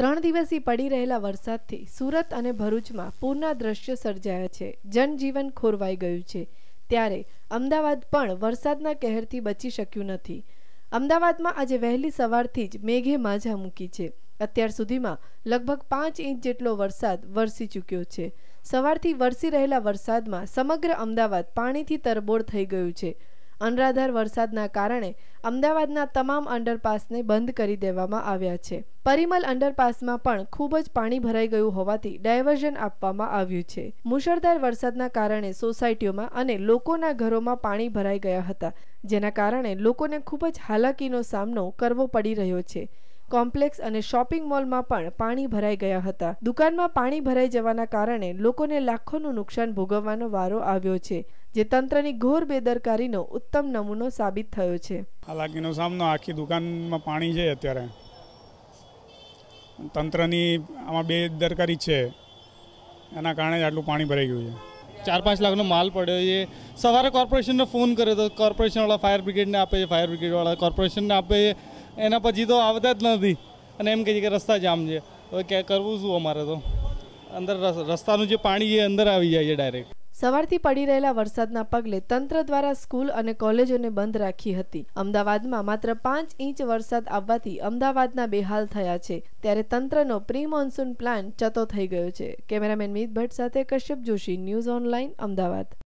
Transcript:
ત્રણ દિવસથી પડી રહેલા વરસાદથી સુરત અને ભરૂચમાં પૂરના દ્રશ્ય સર્જાયા છે જનજીવન ખોરવાઈ ગયું છે ત્યારે અમદાવાદ પણ વરસાદના કહેરથી બચી શક્યું નથી અમદાવાદમાં આજે વહેલી સવારથી જ મેઘે માઝા મૂકી છે અત્યાર સુધીમાં લગભગ પાંચ ઇંચ જેટલો વરસાદ વરસી ચૂક્યો છે સવારથી વરસી રહેલા વરસાદમાં સમગ્ર અમદાવાદ પાણીથી તરબોળ થઈ ગયું છે અનરાધાર વરસાદના કારણે અમદાવાદના તમામ અંડરપાસને બંધ કરી દેવામાં આવ્યા છે પરિમલ અંડરપાસમાં પણ ખૂબ જ પાણી ભરાઈ ગયું હોવાથી ડાયવર્ઝન આપવામાં આવ્યું છે મુશળધાર વરસાદના કારણે સોસાયટીઓમાં અને લોકોના ઘરોમાં પાણી ભરાઈ ગયા હતા જેના કારણે લોકોને ખૂબ જ હાલાકીનો સામનો કરવો પડી રહ્યો છે કોમ્પ્લેક્સ અને શોપિંગ મોલમાં પણ પાણી ભરાઈ ગયા હતા દુકાનમાં પાણી ભરાઈ જવાના કારણે લોકોને લાખોનું નુકસાન ભોગવવાનો વારો આવ્યો છે જે તંત્રની ઘોર બેદરકારીનો ઉત્તમ નમૂનો સાબિત થયો છે હાલાકીનો સામનો આખી દુકાનમાં પાણી છે અત્યારે તંત્રની આમાં બે દરકારી છે એના કારણે જ આટલું પાણી ભરાઈ ગયું છે ચાર પાંચ લાખનો માલ પડ્યો છે સવારે કોર્પોરેશનને ફોન કર્યો તો કોર્પોરેશનવાળા ફાયર બ્રિગેડને આપે છે ફાયર બ્રિગેડવાળા કોર્પોરેશનને આપે છે એના પછી તો આવતા જ નથી અને એમ કહે છે કે રસ્તા જામ છે હવે ક્યાં કરવું શું અમારે તો અંદર રસ્તાનું જે પાણી છે અંદર આવી જાય છે ડાયરેક્ટ સવારથી પડી રહેલા વરસાદના પગલે તંત્ર દ્વારા સ્કૂલ અને કોલેજોને બંધ રાખી હતી અમદાવાદમાં માત્ર પાંચ ઇંચ વરસાદ આવવાથી અમદાવાદના બેહાલ થયા છે ત્યારે તંત્રનો પ્રી મોન્સૂન પ્લાન ચતો થઈ ગયો છે કેમેરામેન મિત ભટ્ટ સાથે કશ્યપ જોશી ન્યૂઝ ઓનલાઇન અમદાવાદ